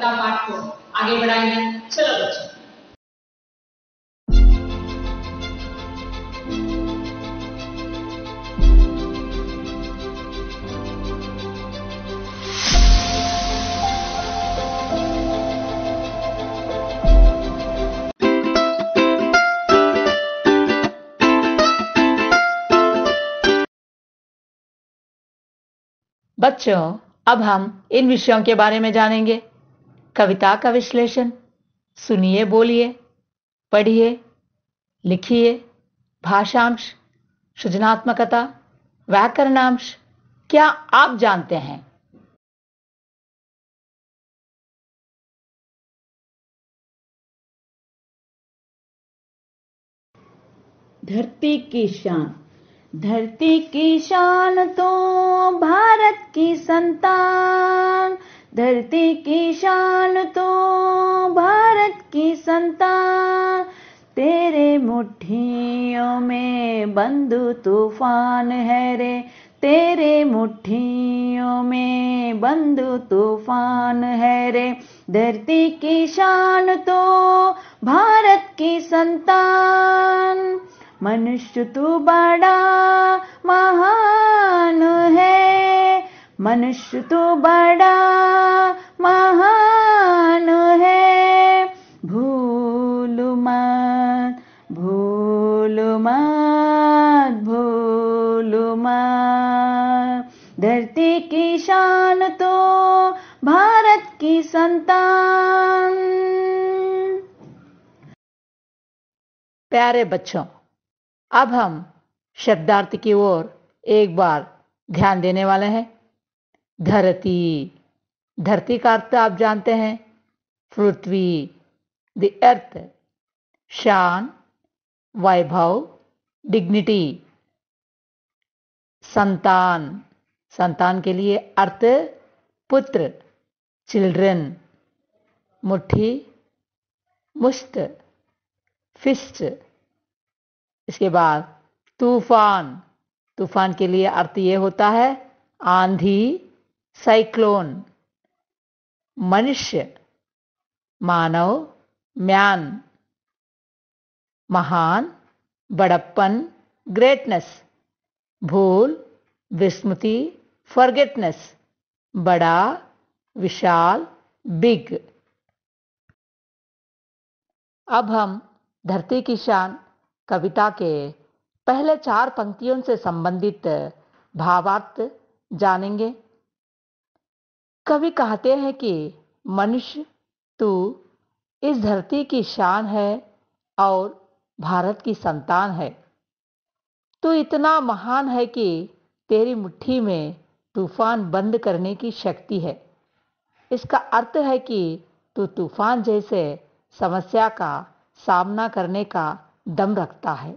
कविता पाठ को आगे बढ़ाएंगे चलो बच्चों बच्चों अब हम इन विषयों के बारे में जानेंगे कविता का विश्लेषण सुनिए बोलिए पढ़िए लिखिए भाषांश सृजनात्मकता व्याकरणांश क्या आप जानते हैं धरती की शान धरती की शान तो भारत की संतान धरती की शान तो भारत की संतान तेरे मुट्ठियों में बंद तूफान है रे तेरे मुट्ठियों में बंद तूफान है रे धरती की शान तो भारत की संतान मनुष्य तू बड़ा महान है मनुष्य तो बड़ा महान है भूल मत भूल मत भूल मत धरती की शान तो भारत की संतान प्यारे बच्चों अब हम शब्दार्थ की ओर एक बार ध्यान देने वाले हैं धरती धरती का अर्थ आप जानते हैं पृथ्वी द अर्थ शान वैभव डिग्निटी संतान संतान के लिए अर्थ पुत्र चिल्ड्रन मुट्ठी मुस्त फिस्ट इसके बाद तूफान तूफान के लिए अर्थ ये होता है आंधी साइक्लोन मनुष्य मानव म्यान महान बड़प्पन ग्रेटनेस भूल विस्मृति फॉरगेटनेस बड़ा विशाल बिग अब हम धरती की शान कविता के पहले चार पंक्तियों से संबंधित भावार्थ जानेंगे कवि कहते हैं कि मनुष्य तू तो इस धरती की शान है और भारत की संतान है तू इतना महान है कि तेरी मुट्ठी में तूफान बंद करने की शक्ति है इसका अर्थ है कि तू तूफान जैसे समस्या का सामना करने का दम रखता है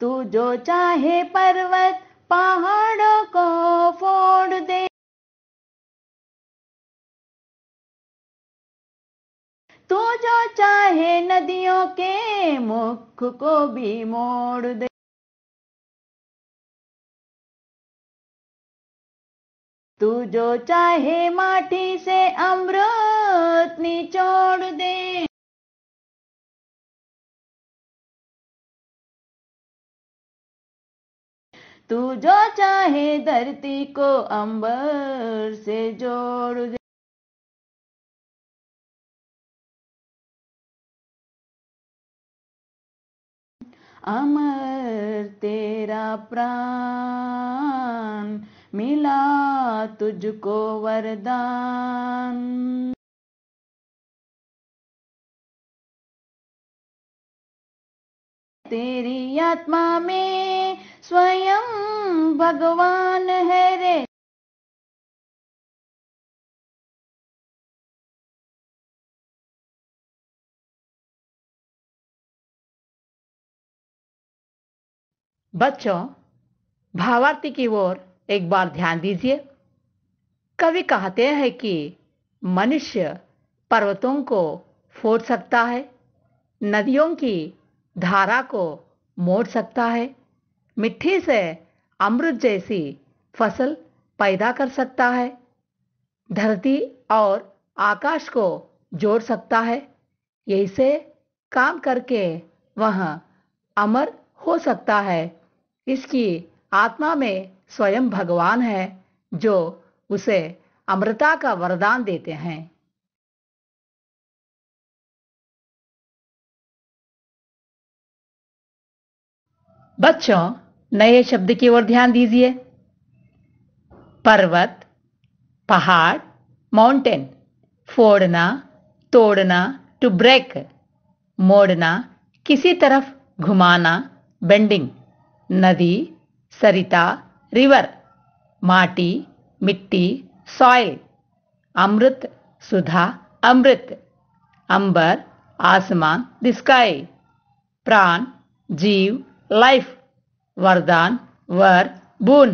तू जो चाहे पर्वत पहाड़ों को फोड़ दे तू जो चाहे नदियों के मुख को भी मोड़ दे तू जो चाहे माटी से अमृत निचोड़ दे तू जो चाहे धरती को अंबर से जोड़ दे अमर तेरा प्राण मिला तुझको वरदान तेरी आत्मा में भगवान है रे बच्चों भावार्थी की ओर एक बार ध्यान दीजिए कवि कहते हैं कि मनुष्य पर्वतों को फोड़ सकता है नदियों की धारा को मोड़ सकता है मिट्टी से अमृत जैसी फसल पैदा कर सकता है धरती और आकाश को जोड़ सकता है यही से काम करके वह अमर हो सकता है इसकी आत्मा में स्वयं भगवान है जो उसे अमृता का वरदान देते हैं बच्चों नए शब्द की ओर ध्यान दीजिए पर्वत पहाड़ माउंटेन फोड़ना तोड़ना टू ब्रेक मोड़ना किसी तरफ घुमाना बेंडिंग नदी सरिता रिवर माटी मिट्टी सॉइल अमृत सुधा अमृत अंबर आसमान द स्काई प्राण जीव लाइफ वरदान वर बुन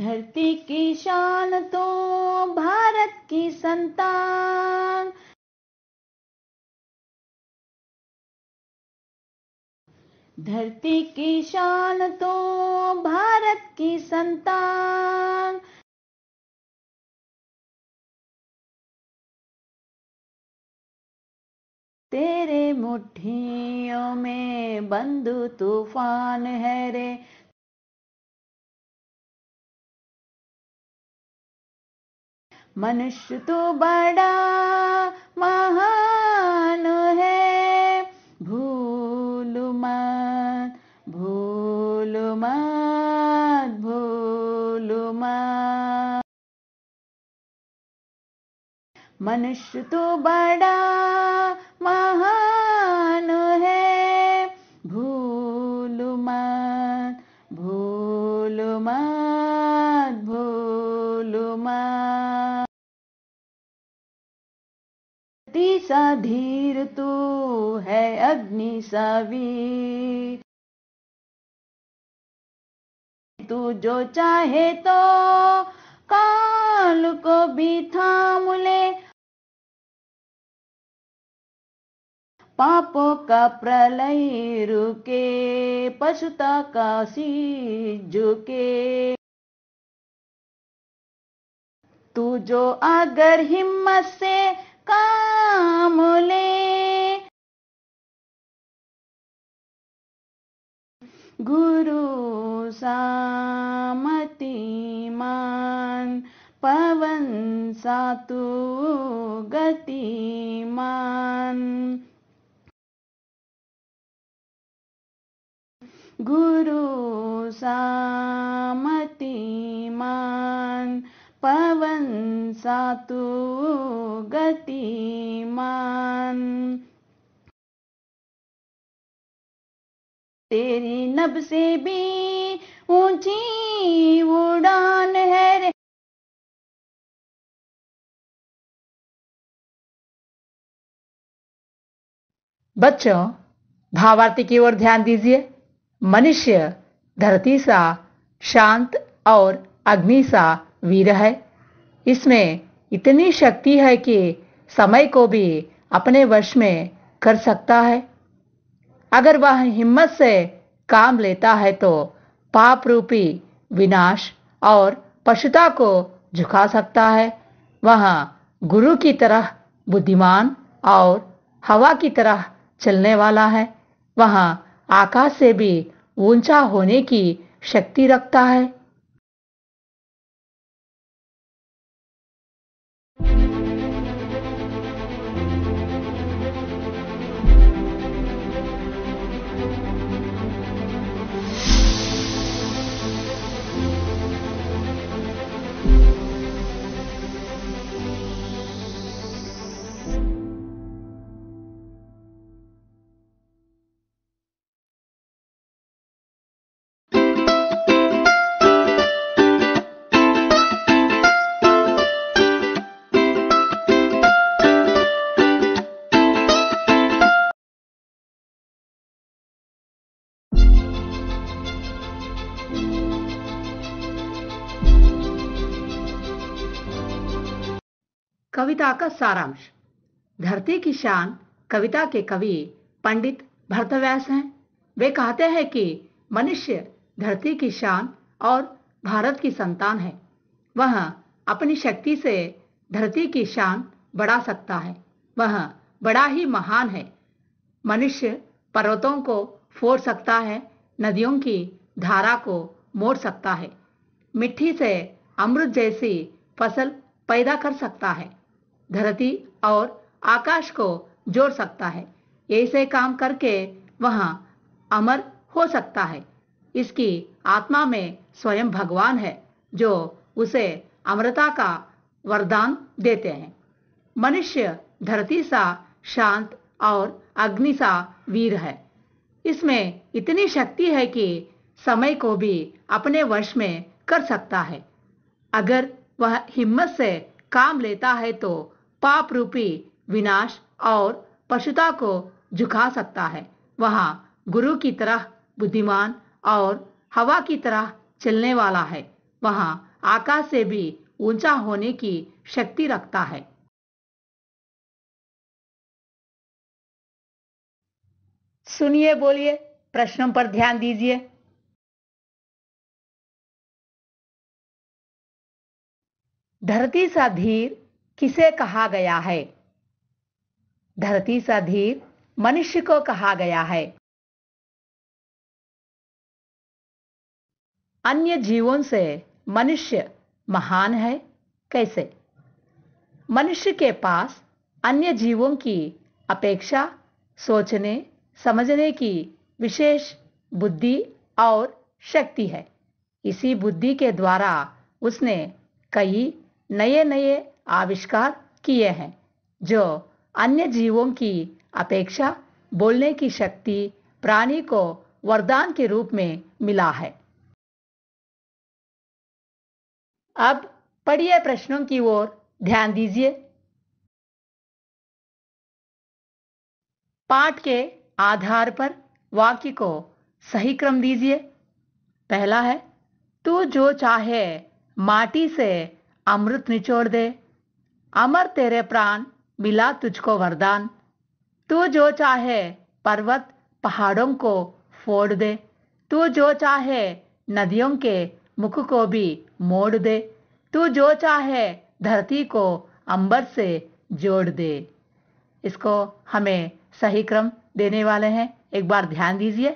धरती की शान तो भारत की संतान धरती की शान तो भारत की संतान तेरे मुठियों में बंधु तूफान है रे मनुष्य तो बड़ा महान है भूल मान भूल मान मनुष्य तो बड़ा महान है भूल मत भूल मत भूल मत सा धीर तू है अग्नि सवी तू जो चाहे तो काल को भी थाम ले पापों का प्रलय रुके पशुता का सी झुके तू जो अगर हिम्मत से काम ले गुरु मान पवन सा तू मान गुरु सामतिमान पवन सातु गतिमान तेरी नब से भी ऊंची उड़ान है रे बच्चों भावार्थी की ओर ध्यान दीजिए मनुष्य धरती सा शांत और अग्नि सा वीर है इसमें इतनी शक्ति है कि समय को भी अपने वश में कर सकता है अगर वह हिम्मत से काम लेता है तो पाप रूपी विनाश और पशुता को झुका सकता है वह गुरु की तरह बुद्धिमान और हवा की तरह चलने वाला है वह आकाश से भी ऊंचा होने की शक्ति रखता है कविता का सारांश धरती की शान कविता के कवि पंडित भरतव्यास हैं वे कहते हैं कि मनुष्य धरती की शान और भारत की संतान है वह अपनी शक्ति से धरती की शान बढ़ा सकता है वह बड़ा ही महान है मनुष्य पर्वतों को फोड़ सकता है नदियों की धारा को मोड़ सकता है मिट्टी से अमृत जैसी फसल पैदा कर सकता है धरती और आकाश को जोड़ सकता है ऐसे काम करके वह अमर हो सकता है इसकी आत्मा में स्वयं भगवान है जो उसे अमृता का वरदान देते हैं मनुष्य धरती सा शांत और अग्नि सा वीर है इसमें इतनी शक्ति है कि समय को भी अपने वश में कर सकता है अगर वह हिम्मत से काम लेता है तो पाप रूपी विनाश और पशुता को झुका सकता है वह गुरु की तरह बुद्धिमान और हवा की तरह चलने वाला है वह आकाश से भी ऊंचा होने की शक्ति रखता है सुनिए बोलिए प्रश्नों पर ध्यान दीजिए धरती सा धीर किसे कहा गया है धरती से धीर मनुष्य को कहा गया है अन्य जीवों से मनुष्य महान है कैसे मनुष्य के पास अन्य जीवों की अपेक्षा सोचने समझने की विशेष बुद्धि और शक्ति है इसी बुद्धि के द्वारा उसने कई नए नए आविष्कार किए हैं जो अन्य जीवों की अपेक्षा बोलने की शक्ति प्राणी को वरदान के रूप में मिला है अब पढ़िए प्रश्नों की ओर ध्यान दीजिए पाठ के आधार पर वाक्य को सही क्रम दीजिए पहला है तू जो चाहे माटी से अमृत निचोड़ दे अमर तेरे प्राण मिला तुझको वरदान तू जो चाहे पर्वत पहाड़ों को फोड़ दे तू जो चाहे नदियों के मुख को भी मोड़ दे तू जो चाहे धरती को अंबर से जोड़ दे इसको हमें सही क्रम देने वाले हैं एक बार ध्यान दीजिए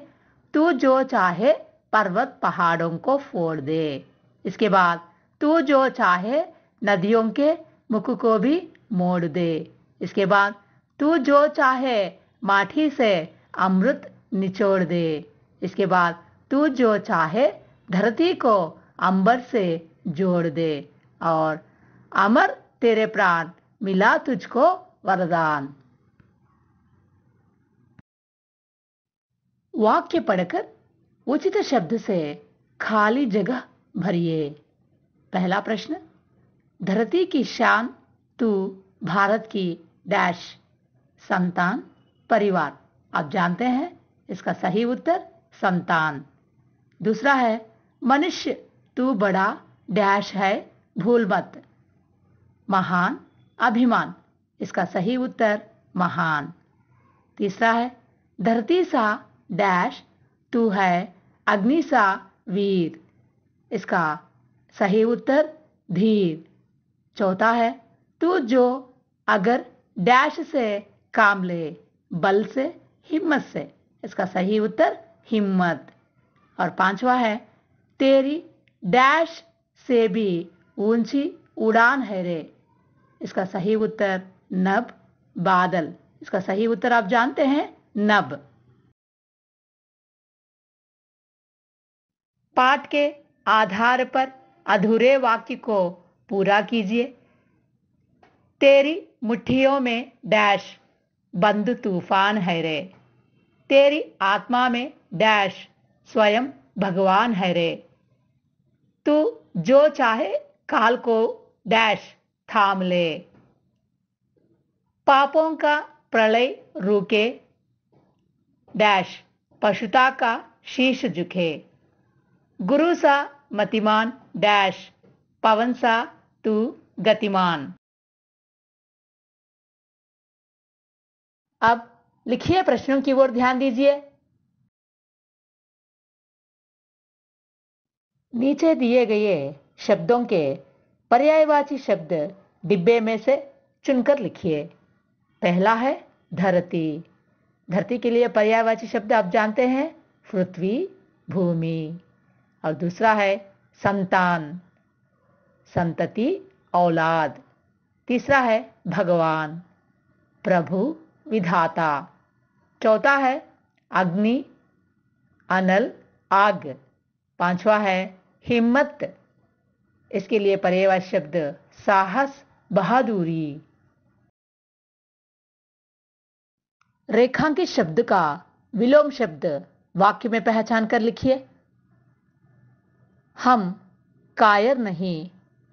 तू जो चाहे पर्वत पहाड़ों को फोड़ दे इसके बाद तू जो चाहे नदियों के मुख को भी मोड़ दे इसके बाद तू जो चाहे माठी से अमृत निचोड़ दे इसके बाद तू जो चाहे धरती को अंबर से जोड़ दे और अमर तेरे प्राण मिला तुझको वरदान वाक्य पढ़कर उचित शब्द से खाली जगह भरिए पहला प्रश्न धरती की शान तू भारत की डैश संतान परिवार आप जानते हैं इसका सही उत्तर संतान दूसरा है मनुष्य तू बड़ा डैश है भूल मत महान अभिमान इसका सही उत्तर महान तीसरा है धरती सा डैश तू है अग्नि सा वीर इसका सही उत्तर धीर चौथा है तू जो अगर डैश से काम ले बल से हिम्मत से इसका सही उत्तर हिम्मत और पांचवा है तेरी डैश से भी ऊंची उड़ान है रे इसका सही उत्तर नब बादल इसका सही उत्तर आप जानते हैं नब पाठ के आधार पर अधूरे वाक्य को पूरा कीजिए तेरी मुट्ठियों में डैश बंद तूफान है रे तेरी आत्मा में डैश स्वयं भगवान है रे तू जो चाहे काल को डैश थाम ले पापों का प्रलय रुके डैश पशुता का शीश झुके गुरु सा मतिमान डैश पवन सा तू गतिमान अब लिखिए प्रश्नों की ओर ध्यान दीजिए नीचे दिए गए शब्दों के पर्यायवाची शब्द डिब्बे में से चुनकर लिखिए पहला है धरती धरती के लिए पर्यायवाची शब्द आप जानते हैं पृथ्वी भूमि और दूसरा है संतान संतति औलाद तीसरा है भगवान प्रभु विधाता चौथा है अग्नि अनल आग पांचवा है हिम्मत इसके लिए पर्यावास शब्द साहस बहादुरी रेखांकित शब्द का विलोम शब्द वाक्य में पहचान कर लिखिए हम कायर नहीं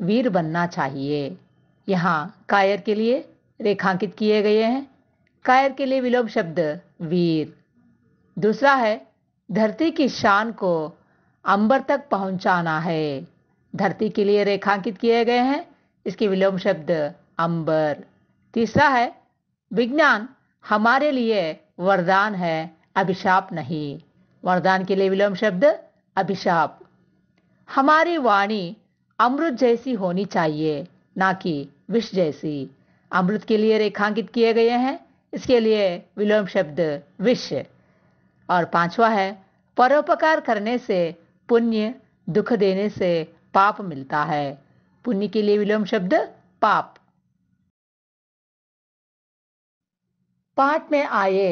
वीर बनना चाहिए यहाँ कायर के लिए रेखांकित किए गए हैं कायर के लिए विलोम शब्द वीर दूसरा है धरती की शान को अंबर तक पहुंचाना है धरती के लिए रेखांकित किए गए हैं इसके विलोम शब्द अंबर तीसरा है विज्ञान हमारे लिए वरदान है अभिशाप नहीं वरदान के लिए विलोम शब्द अभिशाप हमारी वाणी अमृत जैसी होनी चाहिए ना कि विष जैसी अमृत के लिए रेखांकित किए गए हैं इसके लिए विलोम शब्द विष और पांचवा है परोपकार करने से पुण्य दुख देने से पाप मिलता है पुण्य के लिए विलोम शब्द पाप पाठ में आए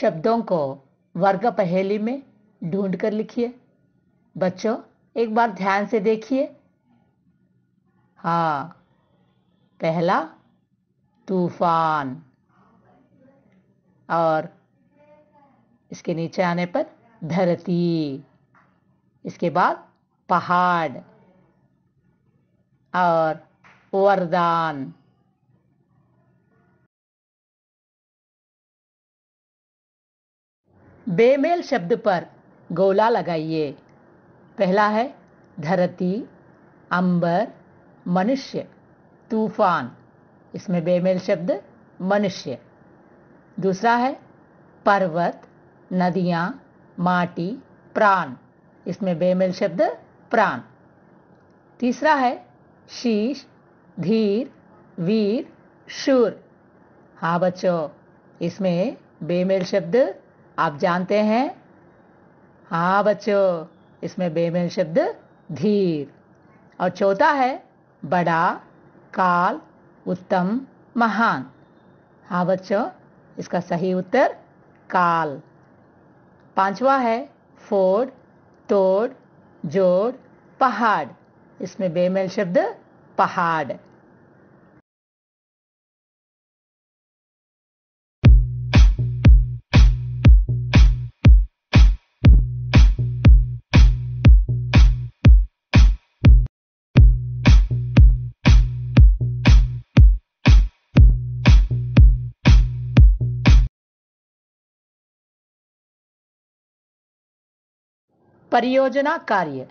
शब्दों को वर्ग पहेली में ढूंढ कर लिखिए बच्चों एक बार ध्यान से देखिए हाँ पहला तूफान और इसके नीचे आने पर धरती इसके बाद पहाड़ और वरदान बेमेल शब्द पर गोला लगाइए पहला है धरती अंबर मनुष्य तूफान इसमें बेमेल शब्द मनुष्य दूसरा है पर्वत नदियां माटी प्राण इसमें बेमेल शब्द प्राण तीसरा है शीश धीर वीर शूर हाँ बच्चों इसमें बेमेल शब्द आप जानते हैं हाँ बच्चों इसमें बेमेल शब्द धीर और चौथा है बड़ा काल उत्तम महान हाँ बच्चों इसका सही उत्तर काल पांचवा है फोड़ तोड़ जोड़ पहाड़ इसमें बेमेल शब्द पहाड़ परियोजना कार्य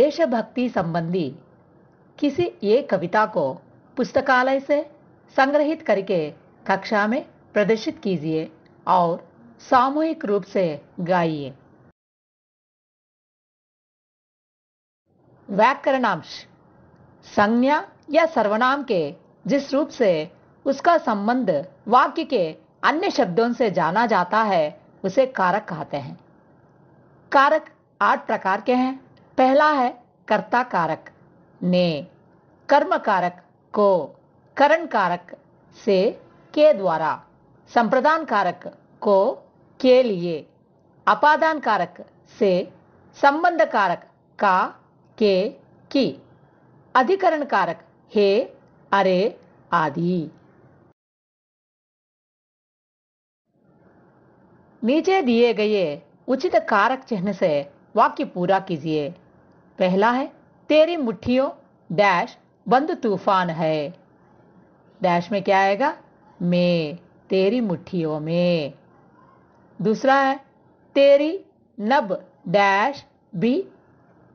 देशभक्ति संबंधी किसी एक कविता को पुस्तकालय से संग्रहित करके कक्षा में प्रदर्शित कीजिए और सामूहिक रूप से गाइए व्याकरणांश संज्ञा या सर्वनाम के जिस रूप से उसका संबंध वाक्य के अन्य शब्दों से जाना जाता है उसे कारक कहते हैं कारक आठ प्रकार के हैं पहला है कर्ता कारक ने कर्म कारक को करण कारक से के द्वारा संप्रदान कारक को के लिए अपादान कारक से संबंध कारक का के की अधिकरण कारक हे अरे आदि नीचे दिए गए उचित कारक चिन्ह से वाक्य पूरा कीजिए पहला है तेरी मुठियो डैश बंद तूफान है डैश में क्या आएगा मैं तेरी मुठ्ठियों में दूसरा है तेरी नब डैश भी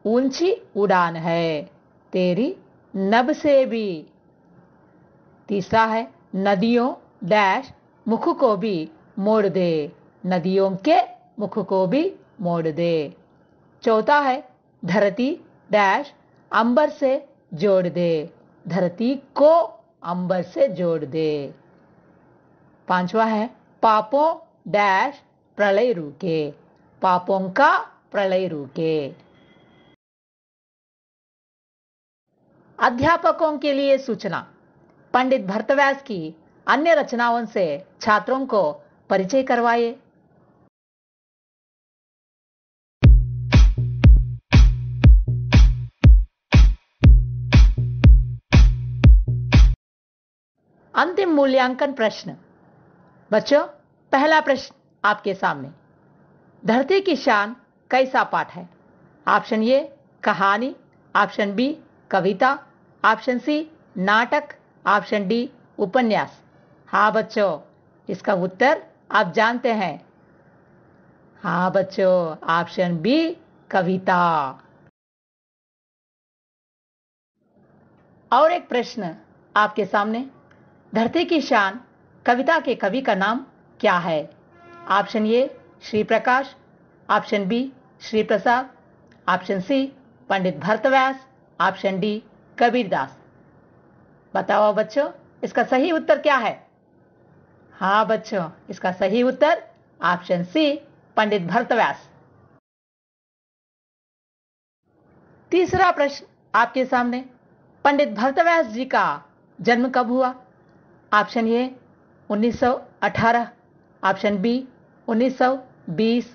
ऊंची उड़ान है तेरी नब से भी तीसरा है नदियों डैश मुख को भी मोड़ दे नदियों के मुख को भी मोड़ दे चौथा है धरती डैश अंबर से जोड़ दे धरती को अंबर से जोड़ दे पांचवा है पापों डैश प्रलय रूके पापों का प्रलय रूके अध्यापकों के लिए सूचना पंडित भरतव्यास की अन्य रचनाओं से छात्रों को परिचय करवाए अंतिम मूल्यांकन प्रश्न बच्चों पहला प्रश्न आपके सामने धरती की शान कैसा पाठ है ऑप्शन ए कहानी ऑप्शन बी कविता ऑप्शन सी नाटक ऑप्शन डी उपन्यास हाँ बच्चों इसका उत्तर आप जानते हैं हाँ बच्चों ऑप्शन बी कविता और एक प्रश्न आपके सामने धरती की शान कविता के कवि का नाम क्या है option A Shri Prakash option B Shri Prasad option C Pandit Bharat Vyas option D Kabirdas बताओ बच्चों इसका सही उत्तर क्या है हाँ बच्चों इसका सही उत्तर ऑप्शन सी पंडित भरतव्यास तीसरा प्रश्न आपके सामने पंडित भरतव्यास जी का जन्म कब हुआ option A 1918 option B 1920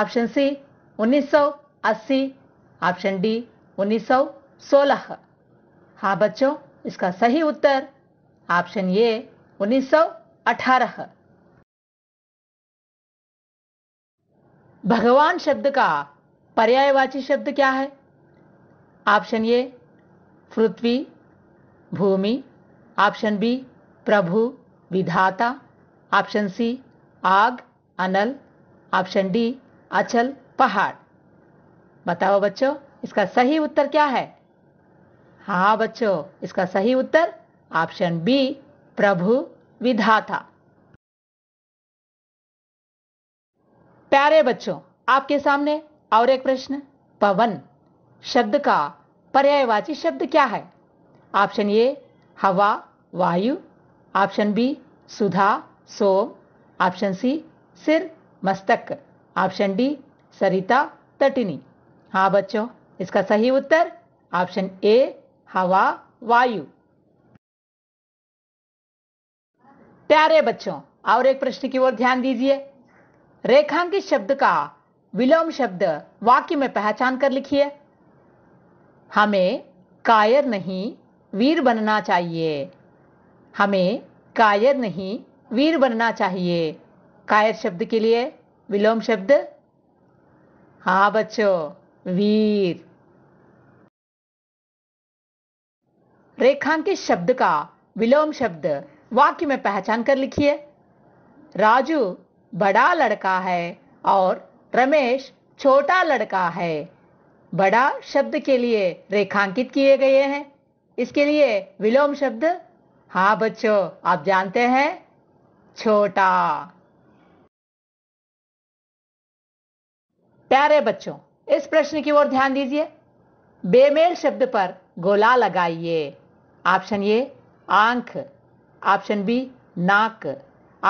option C 1980 option D 1916 हाँ बच्चों इसका सही उत्तर ऑप्शन ए 1918 भगवान शब्द का पर्यायवाची शब्द क्या है ऑप्शन ए पृथ्वी भूमि ऑप्शन बी प्रभु विधाता ऑप्शन सी आग अनल ऑप्शन डी अचल पहाड़ बताओ बच्चों इसका सही उत्तर क्या है हाँ बच्चों इसका सही उत्तर ऑप्शन बी प्रभु विधाता प्यारे बच्चों आपके सामने और एक प्रश्न पवन शब्द का पर्यायवाची शब्द क्या है ऑप्शन ए हवा वायु ऑप्शन बी सुधा सोम ऑप्शन सी सिर मस्तक ऑप्शन डी सरिता तटिनी हाँ बच्चों इसका सही उत्तर ऑप्शन ए हवा वायु प्यारे बच्चों और एक प्रश्न की ओर ध्यान दीजिए रेखांकित शब्द का विलोम शब्द वाक्य में पहचान कर लिखिए हमें कायर नहीं वीर बनना चाहिए हमें कायर नहीं वीर बनना चाहिए कायर शब्द के लिए विलोम शब्द हाँ बच्चों वीर रेखांकित शब्द का विलोम शब्द वाक्य में पहचान कर लिखिए राजू बड़ा लड़का है और रमेश छोटा लड़का है बड़ा शब्द के लिए रेखांकित किए गए हैं इसके लिए विलोम शब्द हाँ बच्चों आप जानते हैं छोटा प्यारे बच्चों इस प्रश्न की ओर ध्यान दीजिए बेमेल शब्द पर गोला लगाइए ऑप्शन ए आंख ऑप्शन बी नाक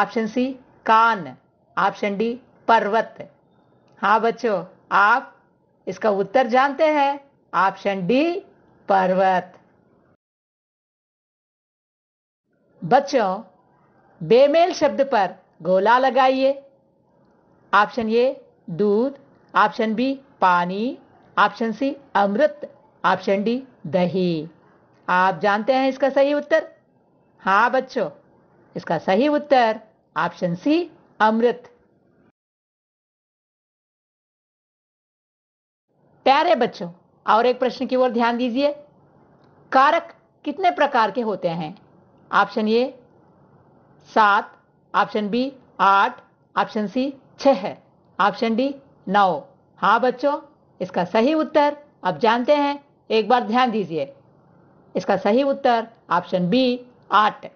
ऑप्शन सी कान ऑप्शन डी पर्वत हाँ बच्चों आप इसका उत्तर जानते हैं ऑप्शन डी पर्वत बच्चों बेमेल शब्द पर गोला लगाइए ऑप्शन ए दूध ऑप्शन बी पानी ऑप्शन सी अमृत ऑप्शन डी दही आप जानते हैं इसका सही उत्तर हाँ बच्चों इसका सही उत्तर ऑप्शन सी अमृत प्यारे बच्चों और एक प्रश्न की ओर ध्यान दीजिए कारक कितने प्रकार के होते हैं ऑप्शन ए सात ऑप्शन बी आठ ऑप्शन सी छह है ऑप्शन डी नौ हाँ बच्चों इसका सही उत्तर अब जानते हैं एक बार ध्यान दीजिए इसका सही उत्तर ऑप्शन बी आठ